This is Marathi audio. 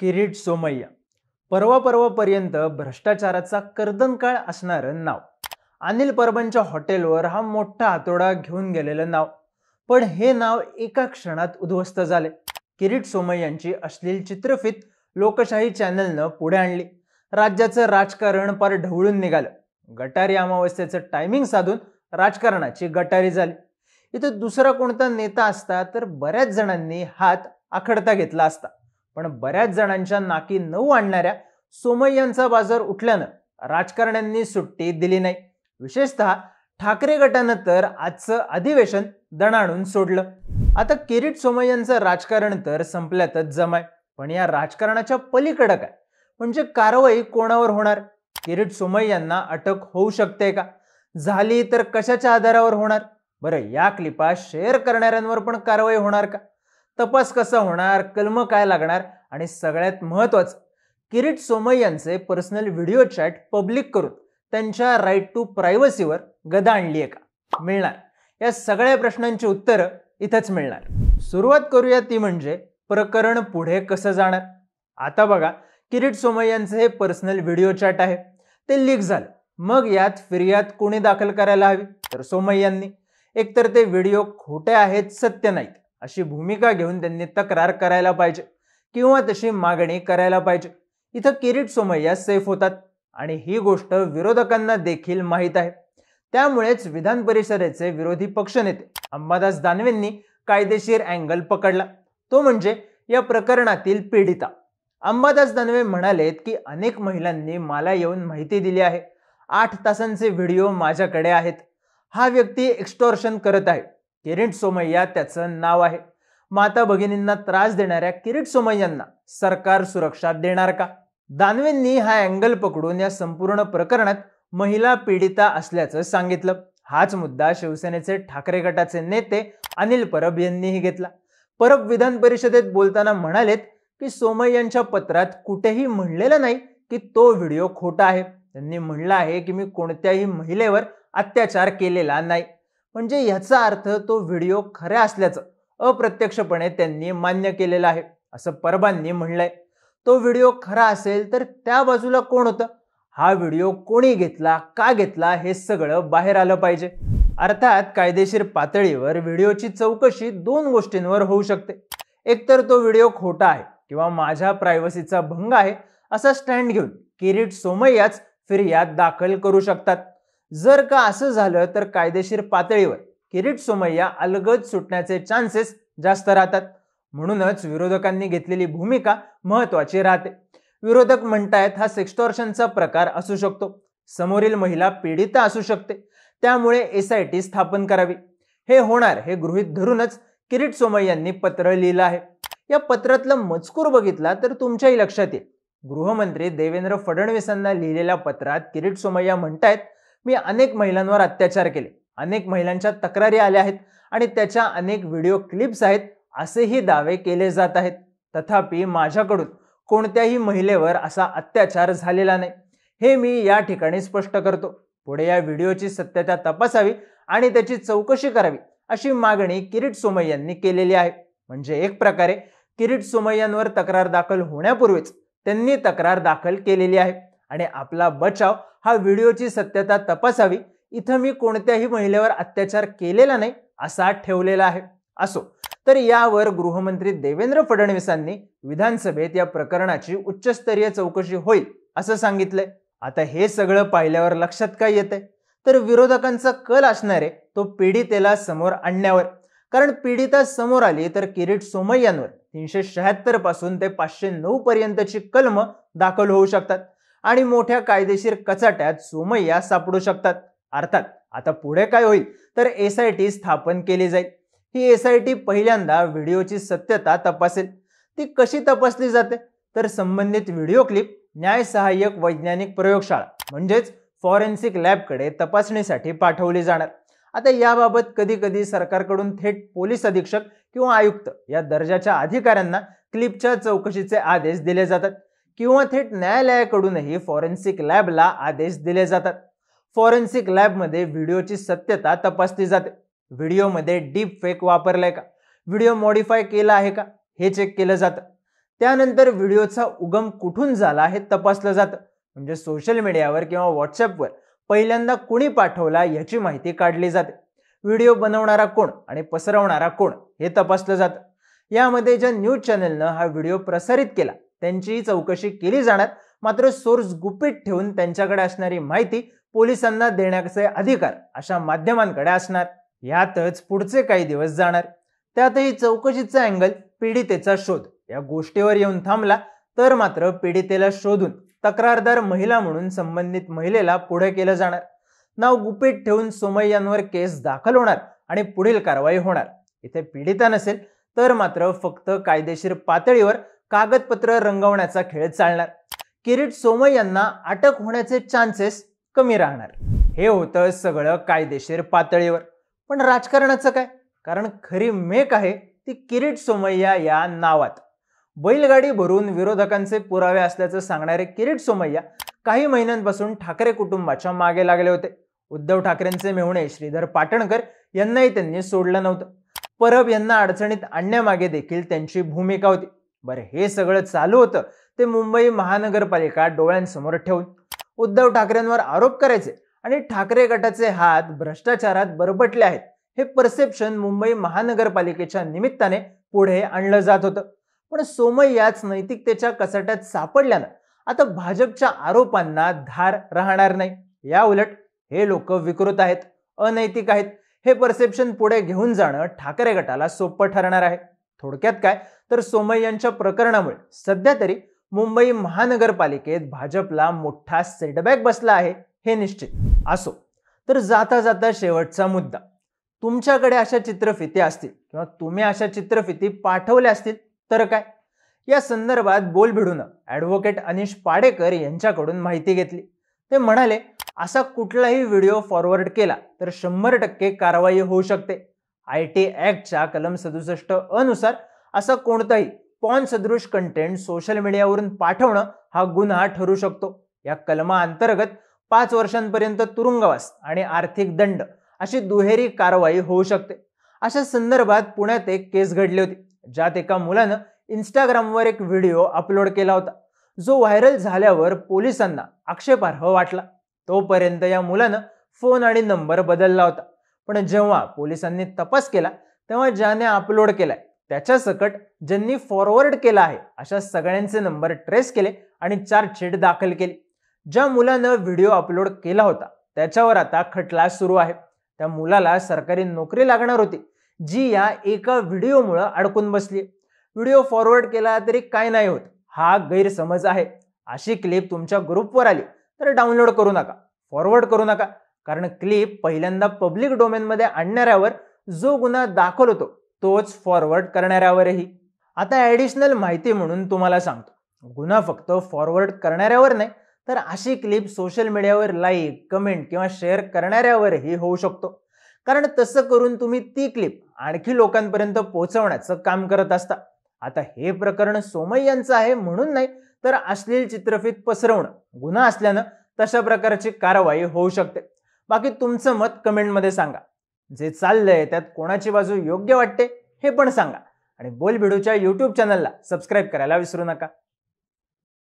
किरीट सोमय्या परवा परवापर्यंत भ्रष्टाचाराचा कर्दनकाळ असणारं नाव अनिल परबांच्या हॉटेलवर हा मोठा आतोडा घेऊन गेलेलं नाव पण हे नाव एका क्षणात उद्ध्वस्त झाले किरीट सोमय्यांची अश्लील चित्रफित लोकशाही चॅनलनं पुढे आणली राज्याचं राजकारण पार ढवळून निघालं गटारी अमावस्येचं टायमिंग साधून राजकारणाची गटारी झाली इथं दुसरा कोणता नेता असता तर बऱ्याच जणांनी हात आखडता घेतला असता पण बऱ्याच जणांच्या नाकी नऊ आणणाऱ्या सोमय्यांचा बाजार उठल्यानं राजकारण्यांनी सुट्टी दिली नाही विशेषतः ठाकरे गटानं तर आजचं अधिवेशन दणाणून सोडलं आता किरीट सोमय्यांचं राजकारण तर संपल्यातच जमाय पण या राजकारणाच्या पलीकडं काय म्हणजे कारवाई कोणावर होणार किरीट सोमय्यांना अटक होऊ शकते का झाली तर कशाच्या आधारावर होणार बरं या क्लिपा शेअर करणाऱ्यांवर पण कारवाई होणार का तपास कसा होणार कलम काय लागणार आणि सगळ्यात महत्वाचं किरीट सोमय्यांचे पर्सनल व्हिडिओ चॅट पब्लिक करून त्यांच्या राईट टू प्रायव्हसीवर गदा आणली आहे का मिळणार या सगळ्या प्रश्नांची उत्तरं इथंच मिळणार सुरुवात करूया ती म्हणजे प्रकरण पुढे कसं जाणार आता बघा किरीट सोमय्यांचं हे पर्सनल व्हिडिओ चॅट आहे ते लीक झालं मग यात फिर्याद कोणी दाखल करायला हवी तर सोमय्यांनी एकतर ते व्हिडिओ खोटे आहेत सत्य नाहीत अशी भूमिका घेऊन त्यांनी तक्रार करायला पाहिजे किंवा तशी मागणी करायला पाहिजे इथं किरीट सोमय्या सेफ होतात आणि ही गोष्ट विरोधकांना देखील माहीत आहे त्यामुळेच विधान परिषदेचे विरोधी पक्षनेते अंबादास दानवेंनी कायदेशीर अँगल पकडला तो म्हणजे या प्रकरणातील पीडिता अंबादास दानवे म्हणालेत की अनेक महिलांनी मला येऊन माहिती दिली आहे आठ तासांचे व्हिडिओ माझ्याकडे आहेत हा व्यक्ती एक्स्टॉर्शन करत आहे किरीट सोमय्या त्याचं नाव आहे माता भगिनींना त्रास देणाऱ्या किरीट सोमय्यांना सरकार सुरक्षा देणार का दानवेंनी हा अँगल पकडून या संपूर्ण प्रकरणात महिला पीडिता असल्याचं सांगितलं हाच मुद्दा शिवसेनेचे ठाकरे गटाचे नेते अनिल परब यांनीही घेतला परब विधान परिषदेत बोलताना म्हणालेत की सोमय्यांच्या पत्रात कुठेही म्हणलेलं नाही की तो व्हिडिओ खोटा आहे त्यांनी म्हणलं आहे की मी कोणत्याही महिलेवर अत्याचार केलेला नाही म्हणजे याचा अर्थ तो व्हिडिओ खरा असल्याचं अप्रत्यक्षपणे त्यांनी मान्य केलेलं आहे असं परबांनी म्हणलंय तो व्हिडिओ खरा असेल तर त्या बाजूला कोण होतं हा व्हिडिओ कोणी घेतला का घेतला हे सगळं बाहेर आलं पाहिजे अर्थात कायदेशीर पातळीवर व्हिडिओची चौकशी दोन गोष्टींवर होऊ शकते एकतर तो व्हिडिओ खोटा आहे किंवा माझ्या प्रायव्हसीचा भंग आहे असा स्टँड घेऊन किरीट सोमय्याच फिर्याद दाखल करू शकतात जर का असं झालं तर कायदेशीर पातळीवर किरीट सोमय्या अलगद सुटण्याचे चान्सेस जास्त राहतात म्हणूनच विरोधकांनी घेतलेली भूमिका महत्वाची राहते विरोधक म्हणतायत हा सेक्स्टॉर्शनचा प्रकार असू शकतो समोरील महिला पीडित असू शकते त्यामुळे एस आय टी स्थापन करावी हे होणार हे गृहित धरूनच किरीट सोमय्यांनी पत्र लिहिलं आहे या पत्रातलं मजकूर बघितला तर तुमच्याही लक्षात येईल गृहमंत्री देवेंद्र फडणवीसांना लिहिलेल्या पत्रात किरीट सोमय्या म्हणतायत मी अनेक महिलांवर अत्याचार केले अनेक महिलांच्या तक्रारी आल्या आहेत आणि त्याच्या अनेक व्हिडिओ क्लिप्स आहेत असेही दावे केले जात आहेत तथापि माझ्याकडून कोणत्याही महिलेवर असा अत्याचार झालेला नाही हे मी या ठिकाणी स्पष्ट करतो पुढे या व्हिडिओची सत्यता तपासावी आणि त्याची चौकशी करावी अशी मागणी किरीट सोमय्यांनी केलेली आहे म्हणजे एक प्रकारे किरीट सोमय्यांवर तक्रार दाखल होण्यापूर्वीच त्यांनी तक्रार दाखल केलेली आहे आणि आपला बचाव हा व्हिडिओची सत्यता तपासावी इथं मी कोणत्याही महिलेवर अत्याचार केलेला नाही असा ठेवलेला आहे असो तर यावर गृहमंत्री देवेंद्र फडणवीसांनी विधानसभेत या प्रकरणाची उच्चस्तरीय चौकशी होईल असं सांगितलंय आता हे सगळं पाहिल्यावर लक्षात काय येतंय तर विरोधकांचा कल असणारे तो पीडितेला समोर आणण्यावर कारण पीडिता समोर आली तर किरीट सोमय्यांवर तीनशे शहात्तर पासून ते पाचशे नऊ पर्यंतची कलम दाखल होऊ शकतात आणि मोठ्या कायदेशीर कचाट्यात सोमय्या सापडू शकतात अर्थात आता पुढे काय होईल तर एस आय टी स्थापन केली जाईल ही एस आय टी पहिल्यांदा व्हिडिओची सत्यता तपासेल ती कशी तपासली जाते तर संबंधित व्हिडिओ क्लिप न्याय सहाय्यक वैज्ञानिक प्रयोगशाळा म्हणजेच फॉरेन्सिक लॅबकडे तपासणीसाठी पाठवली जाणार आता याबाबत कधी कधी सरकारकडून थेट पोलीस अधीक्षक किंवा आयुक्त या दर्जाच्या अधिकाऱ्यांना क्लिपच्या चौकशीचे आदेश दिले जातात किंवा थेट न्यायालयाकडूनही फॉरेन्सिक लॅबला आदेश दिले जातात फॉरेन्सिक लॅबमध्ये व्हिडिओची सत्यता तपासली जाते व्हिडिओमध्ये डीप फेक वापरलाय का व्हिडिओ मॉडीफाय केला आहे का हे चेक केलं जातं त्यानंतर व्हिडिओचा उगम कुठून झाला हे तपासलं जातं म्हणजे सोशल मीडियावर किंवा व्हॉट्सअपवर पहिल्यांदा कुणी पाठवला याची माहिती काढली जाते व्हिडिओ बनवणारा कोण आणि पसरवणारा कोण हे तपासलं जातं यामध्ये ज्या न्यूज चॅनलनं हा व्हिडिओ प्रसारित केला त्यांची चौकशी केली जाणार मात्र सोर्स गुपित ठेवून त्यांच्याकडे असणारी माहिती पोलिसांना देण्याचे अधिकार अशा माध्यमांकडे असणार यातच पुढचे काही दिवस जाणार त्यातही चौकशीचा अँगल पीडितेचा शोध या गोष्टीवर येऊन थांबला तर मात्र पीडितेला शोधून तक्रारदार महिला म्हणून संबंधित महिलेला पुढे केलं जाणार नाव गुपित ठेवून सोमय्यांवर केस दाखल होणार आणि पुढील कारवाई होणार इथे पीडिता नसेल तर मात्र फक्त कायदेशीर पातळीवर कागदपत्र रंगवण्याचा खेळ चालणार किरीट सोमय यांना अटक होण्याचे चान्सेस कमी राहणार हे होतं सगळं कायदेशीर पातळीवर पण राजकारणाचं काय कारण खरी मेक आहे ती किरीट सोमय्या या नावात बैलगाडी भरून विरोधकांचे पुरावे असल्याचं सांगणारे किरीट सोमय्या काही महिन्यांपासून ठाकरे कुटुंबाच्या मागे लागले होते उद्धव ठाकरेंचे मेहुणे श्रीधर पाटणकर यांनाही त्यांनी सोडलं नव्हतं परब यांना अडचणीत आणण्यामागे देखील त्यांची भूमिका होती बरं हे सगळं चालू होतं ते मुंबई महानगरपालिका डोळ्यांसमोर ठेवून उद्धव ठाकरेंवर आरोप करायचे आणि ठाकरे गटाचे हात भ्रष्टाचारात बरबटले आहेत हे परसेप्शन मुंबई महानगरपालिकेच्या निमित्ताने पुढे आणलं जात होतं पण सोमय्याच नैतिकतेच्या कसाट्यात सापडल्यानं आता भाजपच्या आरोपांना धार राहणार नाही या उलट हे लोक विकृत आहेत अनैतिक आहेत हे परसेप्शन पुढे घेऊन जाणं ठाकरे गटाला सोपं ठरणार आहे थोडक्यात काय तर सोमय यांच्या प्रकरणामुळे सध्या तरी मुंबई महानगरपालिकेत भाजपला मोठा सेटबॅक बसला आहे हे निश्चित असो तर जाता जाता शेवटचा मुद्दा तुमच्याकडे अशा चित्रफिती असतील किंवा तुम्ही अशा चित्रफिती पाठवल्या असतील तर काय या संदर्भात भिडून ॲडव्होकेट अनिश पाडेकर यांच्याकडून माहिती घेतली ते म्हणाले असा कुठलाही व्हिडिओ फॉरवर्ड केला तर शंभर टक्के कारवाई होऊ शकते आय टी ॲक्टच्या कलम सदुसष्ट अनुसार असा कोणताही पॉन सदृश कंटेंट सोशल मीडियावरून पाठवणं हा गुन्हा ठरू शकतो या कलमा अंतर्गत पाच वर्षांपर्यंत तुरुंगवास आणि आर्थिक दंड अशी दुहेरी कारवाई होऊ शकते अशा संदर्भात पुण्यात एक केस घडली होती ज्यात एका मुलानं इन्स्टाग्रामवर एक व्हिडिओ अपलोड केला होता जो व्हायरल झाल्यावर पोलिसांना आक्षेपार्ह वाटला तोपर्यंत या मुलानं फोन आणि नंबर बदलला होता पण जेव्हा पोलिसांनी तपास केला तेव्हा ज्याने अपलोड केलाय त्याच्या सकट ज्यांनी फॉरवर्ड केला आहे अशा सगळ्यांचे नंबर ट्रेस केले आणि चार्जशीट दाखल केली ज्या मुलानं व्हिडिओ अपलोड केला होता त्याच्यावर आता खटला सुरू आहे त्या मुलाला सरकारी नोकरी लागणार होती जी या एका व्हिडिओमुळं अडकून बसली व्हिडिओ फॉरवर्ड केला तरी काय नाही होत हा गैरसमज आहे अशी क्लिप तुमच्या ग्रुपवर आली तर डाउनलोड करू नका फॉरवर्ड करू नका कारण क्लिप पहिल्यांदा पब्लिक डोमेनमध्ये आणणाऱ्यावर जो गुन्हा दाखल होतो तोच फॉरवर्ड करणाऱ्यावरही आता ॲडिशनल माहिती म्हणून तुम्हाला सांगतो गुन्हा फक्त फॉरवर्ड करणाऱ्यावर नाही तर अशी क्लिप सोशल मीडियावर लाईक कमेंट किंवा शेअर करणाऱ्यावरही होऊ शकतो कारण तसं करून तुम्ही ती क्लिप आणखी लोकांपर्यंत पोहोचवण्याचं काम करत असता आता हे प्रकरण सोमय यांचं आहे म्हणून नाही तर अश्लील चित्रफित पसरवणं गुन्हा असल्यानं तशा प्रकारची कारवाई होऊ शकते बाकी तुमचं मत कमेंटमध्ये सांगा जे चाललंय त्यात कोणाची बाजू योग्य वाटते हे पण सांगा आणि बोलबिडूच्या यूट्यूब चॅनलला सबस्क्राईब करायला विसरू नका